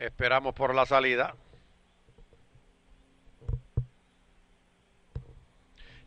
Esperamos por la salida.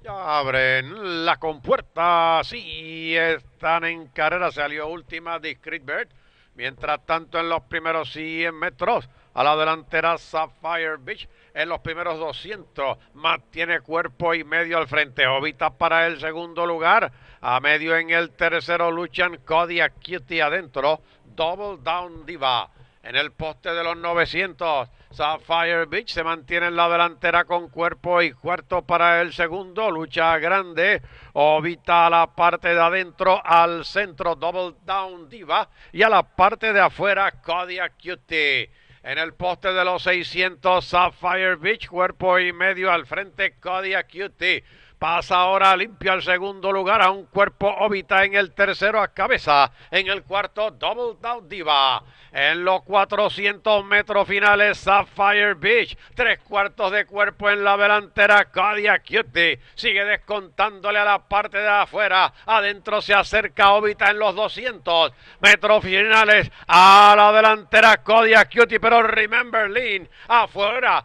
Ya abren la compuerta. Sí, están en carrera. Salió última Discreet Bird. Mientras tanto, en los primeros 100 metros, a la delantera Sapphire Beach. En los primeros 200, mantiene cuerpo y medio al frente. Obita para el segundo lugar. A medio en el tercero luchan Cody Acuity adentro. Double Down Diva en el poste de los 900. Sapphire Beach se mantiene en la delantera con cuerpo y cuarto para el segundo. Lucha grande. Obita a la parte de adentro al centro. Double Down Diva. Y a la parte de afuera Kodiak Cutie. En el poste de los 600, Sapphire Beach, cuerpo y medio al frente, Kodiak Cutie. Pasa ahora limpio al segundo lugar a un cuerpo óbita en el tercero a cabeza. En el cuarto, Double Down Diva. En los 400 metros finales, Sapphire Beach. Tres cuartos de cuerpo en la delantera, Cody Cutie. Sigue descontándole a la parte de afuera. Adentro se acerca óbita en los 200 metros finales. A la delantera, Cadia Cutie. Pero remember Lean. Afuera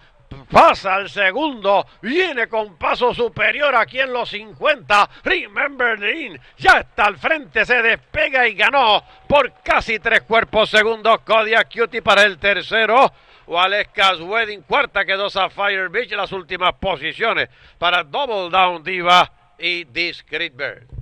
pasa al segundo, viene con paso superior aquí en los 50, Remember ya está al frente, se despega y ganó por casi tres cuerpos segundos, Kodiak Cutie para el tercero, Waleska's Wedding, cuarta quedó Sapphire Beach, las últimas posiciones para Double Down Diva y Discreet Bird.